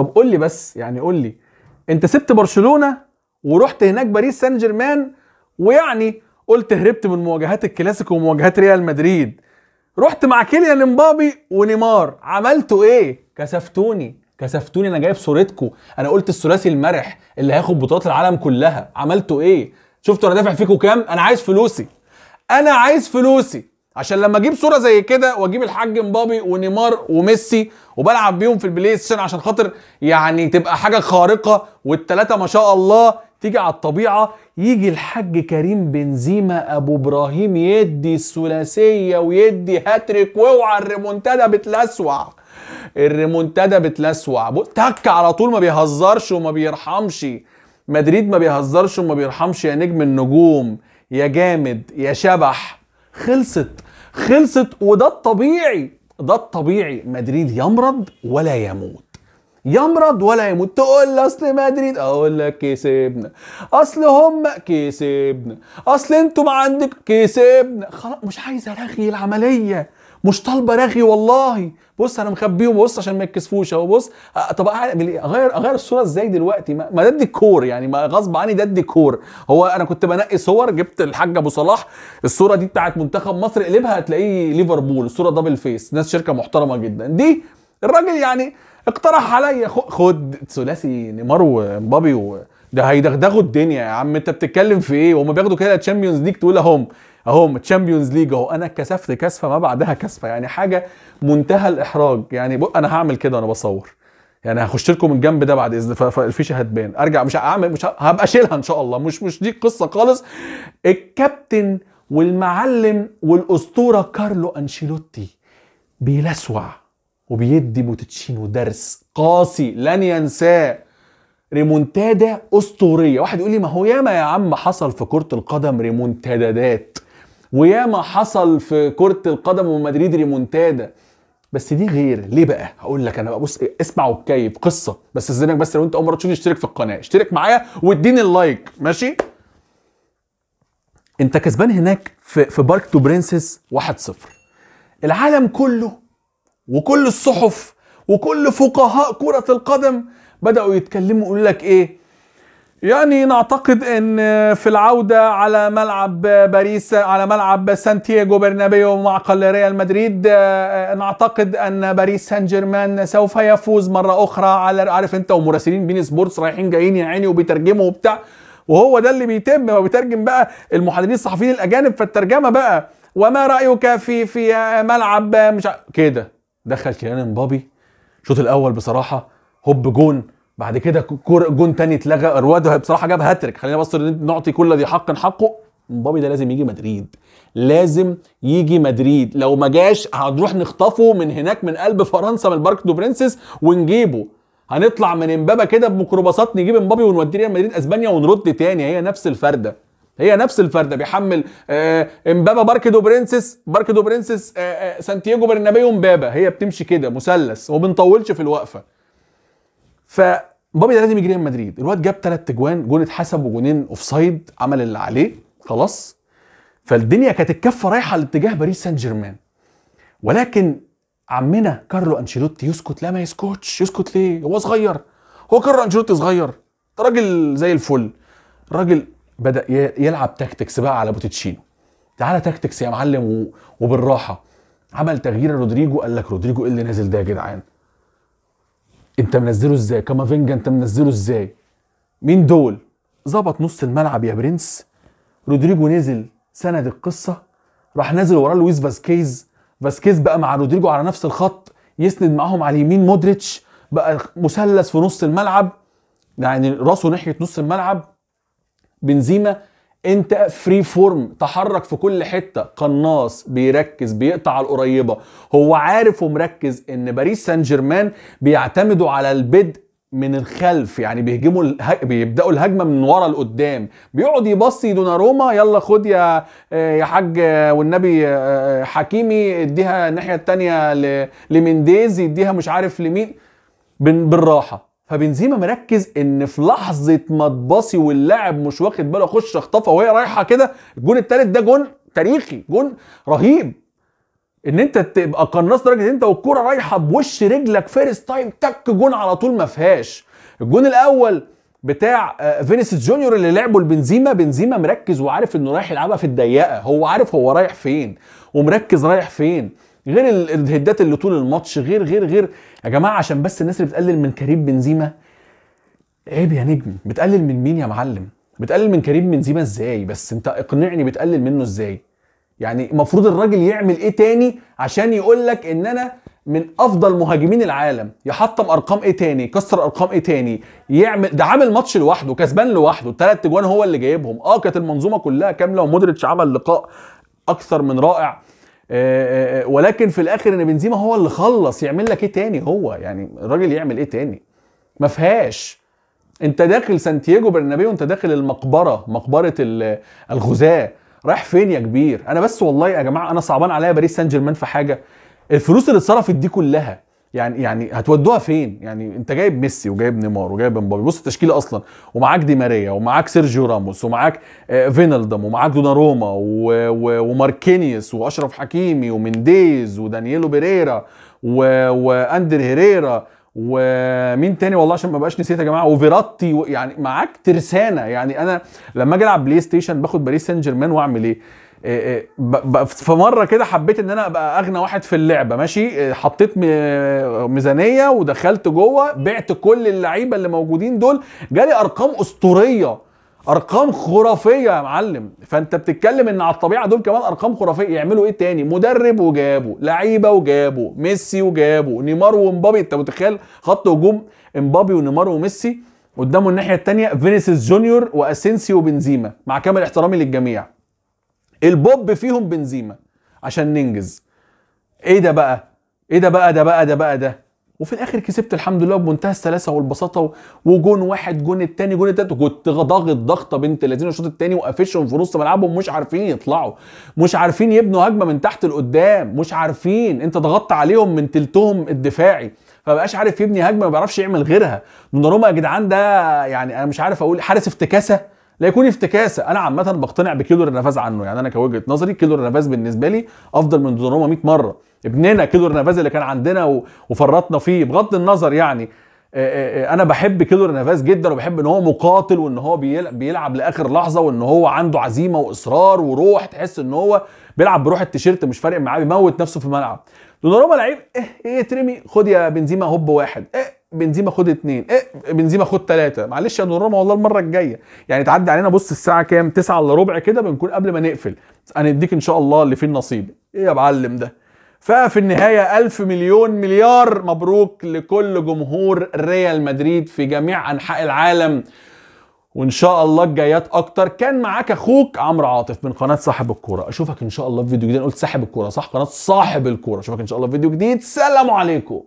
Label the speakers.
Speaker 1: طب قول لي بس يعني قول لي انت سبت برشلونه ورحت هناك باريس سان جيرمان ويعني قلت هربت من مواجهات الكلاسيكو ومواجهات ريال مدريد رحت مع كيليان امبابي ونيمار عملتوا ايه كسفتوني كسفتوني انا جايب صورتكو انا قلت الثلاثي المرح اللي هياخد بطولات العالم كلها عملتوا ايه شفتوا انا دافع فيكم كام انا عايز فلوسي انا عايز فلوسي عشان لما اجيب صوره زي كده واجيب الحاج مبابي ونيمار وميسي وبلعب بيهم في البلاي ستيشن عشان خاطر يعني تبقى حاجه خارقه والثلاثه ما شاء الله تيجي على الطبيعه يجي الحاج كريم بنزيما ابو ابراهيم يدي الثلاثيه ويدي هاتريك واوعى الريمونتادا بتلسوع الريمونتادا بتلسوع تك على طول ما بيهزرش وما بيرحمش مدريد ما بيهزرش وما بيرحمش يا نجم النجوم يا جامد يا شبح خلصت خلصت وده الطبيعي ده الطبيعي مدريد يمرض ولا يموت يمرض ولا يموت تقول لي اصل مدريد اقول لك كسبنا اصل هم كسبنا اصل انتوا ما عندك كسبنا خلاص مش عايز الغي العمليه مش طالبه رغي والله بص انا مخبيهم بص عشان ما يتكسفوش اهو بص طب اغير إيه؟ اغير الصوره ازاي دلوقتي ما ده الديكور يعني ما غصب عني ده الديكور هو انا كنت بنقي صور جبت الحاج ابو صلاح الصوره دي بتاعت منتخب مصر قلبها هتلاقيه ليفربول الصوره دبل فيس ناس شركه محترمه جدا دي الراجل يعني اقترح عليا خد ثلاثي نيمار ومبابي و... ده هيدغدغوا الدنيا يا عم انت بتتكلم في ايه وهم بياخدوا كده تشامبيونز ليج تقول اهم اهو تشامبيونز ليج اهو انا كسفت كسفه ما بعدها كسفه يعني حاجه منتهى الاحراج يعني انا هعمل كده وانا بصور يعني هخش لكم من جنب ده بعد اذن فالفيشه هتبان ارجع مش هعمل مش هبقى اشيلها ان شاء الله مش مش دي قصه خالص الكابتن والمعلم والاسطوره كارلو انشيلوتي بيلسوع وبيدي بوتتشينو درس قاسي لن ينساه ريمونتادا اسطوريه واحد يقول لي ما هو ياما يا عم حصل في كره القدم ريمونتادات وياما حصل في كره القدم ومدريد ريمونتادا بس دي غير ليه بقى هقول لك انا بقى بص اسمع واتكيف قصه بس استاذنك بس لو انت اول مره تشوفني اشترك في القناه اشترك معايا واديني اللايك ماشي انت كسبان هناك في في بارك تو برنسس 1-0 العالم كله وكل الصحف وكل فقهاء كره القدم بداوا يتكلموا يقول لك ايه يعني نعتقد ان في العوده على ملعب باريس على ملعب سانتياغو برنابيو معقل ريال مدريد نعتقد ان باريس سان جيرمان سوف يفوز مره اخرى على عارف انت ومراسلين بين سبورتس رايحين جايين يا عيني وبيترجموا وبتاع وهو ده اللي بيتم هو بيترجم بقى المحللين الصحفيين الاجانب فالترجمه بقى وما رايك في في ملعب مش كده دخل كيان امبابي الشوط الاول بصراحه هوب جون بعد كده كور جون تاني اتلغى روادو بصراحه جاب هاتريك خلينا بس نعطي كل ذي حق حقه مبابي ده لازم يجي مدريد لازم يجي مدريد لو ما جاش هنروح نخطفه من هناك من قلب فرنسا من البارك دو برنسس ونجيبه هنطلع من امبابه كده بميكروباصات نجيب امبابي ونوديه ريال مدريد اسبانيا ونرد تاني هي نفس الفرده هي نفس الفرده بيحمل آه، امبابا بارك دو برنسس بارك دو برنسس آه، آه، سانتياجو برنابيو امبابا هي بتمشي كده مثلث وما بنطولش في الوقفه ف مبابي ده لازم يجي ريال مدريد الواد جاب ثلاث تجوان جون اتحسب وجونين اوف سايد عمل اللي عليه خلاص فالدنيا كانت الكفه رايحه لاتجاه باريس سان جيرمان ولكن عمنا كارلو انشيلوتي يسكت لا ما يسكتش يسكت ليه هو صغير هو كارلو انشيلوتي صغير راجل زي الفل راجل بدا يلعب تاكتكس بقى على بوتيتشينو تعالى تاكتكس يا معلم وبالراحه عمل تغيير رودريجو قال لك رودريجو ايه اللي نازل ده يا جدعان انت منزله ازاي كامافينجا انت منزله ازاي مين دول ظبط نص الملعب يا برنس رودريجو نزل سند القصه راح نازل وراه لويس فاسكيز فاسكيز بقى مع رودريجو على نفس الخط يسند معاهم على اليمين مودريتش بقى مثلث في نص الملعب يعني راسه ناحيه نص الملعب بنزيما انت فري فورم تحرك في كل حته قناص بيركز بيقطع القريبه هو عارف ومركز ان باريس سان جيرمان بيعتمدوا على البدء من الخلف يعني بيهجموا اله... بيبداوا الهجمه من ورا لقدام بيقعد يدونا دوناروما يلا خد يا يا حاج والنبي آه، آه، حكيمي اديها الناحيه الثانيه ل... لمنديز يديها مش عارف لمين بالراحه فبنزيما مركز ان في لحظه ما اتباصي واللاعب مش واخد باله اخش اخطفها وهي رايحه كده الجون الثالث ده جون تاريخي جون رهيب ان انت تبقى قناص درجه انت والكوره رايحه بوش رجلك فيرست تايم تك جون على طول ما فيهاش الجون الاول بتاع آه، فينيس جونيور اللي لعبه لبنزيما بنزيما مركز وعارف انه رايح يلعبها في الضيقه هو عارف هو رايح فين ومركز رايح فين غير الهدات اللي طول الماتش غير غير غير يا جماعه عشان بس الناس اللي بتقلل من كريم بنزيما عيب يا نجم بتقلل من مين يا معلم بتقلل من كريم بنزيما ازاي بس انت اقنعني بتقلل منه ازاي يعني المفروض الراجل يعمل ايه تاني عشان يقول لك ان انا من افضل مهاجمين العالم يحطم ارقام ايه تاني كسر ارقام ايه تاني يعمل ده عامل ماتش لوحده كسبان لوحده الثلاث اجوان هو اللي جايبهم اه كانت المنظومه كلها كامله ومودريتش عمل لقاء اكثر من رائع آه، آه، آه، ولكن في الاخر ان بنزيما هو اللي خلص يعمل لك ايه تاني هو يعني الراجل يعمل ايه تاني ما فيهاش انت داخل سانتياجو برنابيو انت داخل المقبره مقبره الغزاه رايح فين يا كبير انا بس والله يا جماعه انا صعبان عليا باريس سان جيرمان في حاجه الفلوس اللي اتصرفت دي كلها يعني يعني هتودوها فين؟ يعني انت جايب ميسي وجايب نيمار وجايب امبابي بص التشكيله اصلا ومعاك دي ماريا ومعاك سيرجيو راموس ومعاك آه، فينالدم ومعاك دوناروما وماركينيوس واشرف حكيمي ومنديز ودانييلو بيريرا واندر هيريرا ومين تاني والله عشان ما بقاش نسيت يا جماعه وفيراتي يعني معاك ترسانه يعني انا لما اجي العب بلاي ستيشن باخد باريس سان جيرمان واعمل ايه؟ إيه، إيه، في مره كده حبيت ان انا ابقى اغنى واحد في اللعبه ماشي إيه، حطيت ميزانيه ودخلت جوه بعت كل اللعيبه اللي موجودين دول جالي ارقام اسطوريه ارقام خرافيه يا معلم فانت بتتكلم ان على الطبيعه دول كمان ارقام خرافيه يعملوا ايه تاني مدرب وجابوا لعيبه وجابوا ميسي وجابوا نيمار ومبابي انت متخيل خط هجوم امبابي ونيمار وميسي قدامه الناحيه الثانيه فينيسيوس جونيور واسينسيو وبنزيما مع كامل احترامي للجميع البوب فيهم بنزيما عشان ننجز ايه ده بقى ايه ده بقى ده بقى ده بقى ده وفي الاخر كسبت الحمد لله بمنتهى السلاسه والبساطه وجون واحد جون التاني جون التالت وكنت ضاغط ضغطه بنت لذين الشوط التاني وقافشهم في نص ملعبهم مش عارفين يطلعوا مش عارفين يبنوا هجمه من تحت لقدام مش عارفين انت ضغطت عليهم من تلتهم الدفاعي فمبقاش عارف يبني هجمه ما بيعرفش يعمل غيرها دوناروما يا جدعان ده يعني انا مش عارف اقول حارس افتكاسه لا يكون افتكاسه انا عامه بقتنع بكيلو النفاذ عنه يعني انا كوجهه نظري كيلو النفاذ بالنسبه لي افضل من دوناروما 100 مره ابننا كيلو النفاذ اللي كان عندنا وفرطنا فيه بغض النظر يعني انا بحب كيلو نافاس جدا وبحب ان هو مقاتل وان هو بيلعب لاخر لحظه وان هو عنده عزيمه واصرار وروح تحس ان هو بيلعب بروح التيشيرت مش فارق معاه بيموت نفسه في الملعب دوناروما لعيب ايه ايه ترمي خد يا بنزيما هوب واحد ايه بنزيما خد اتنين إيه بنزيما خد تلاته معلش يا نورما والله المره الجايه يعني تعدي علينا بص الساعه كام 9 الا ربع كده بنكون قبل ما نقفل هنديك ان شاء الله اللي فيه النصيب ايه يا معلم ده ففي النهاية ألف مليون مليار مبروك لكل جمهور ريال مدريد في جميع أنحاء العالم وإن شاء الله الجايات أكتر كان معاك أخوك عمرو عاطف من قناة صاحب الكورة أشوفك إن شاء الله في فيديو جديد أنا قلت صاحب الكورة صح قناة صاحب الكورة أشوفك إن شاء الله في فيديو جديد سلام عليكم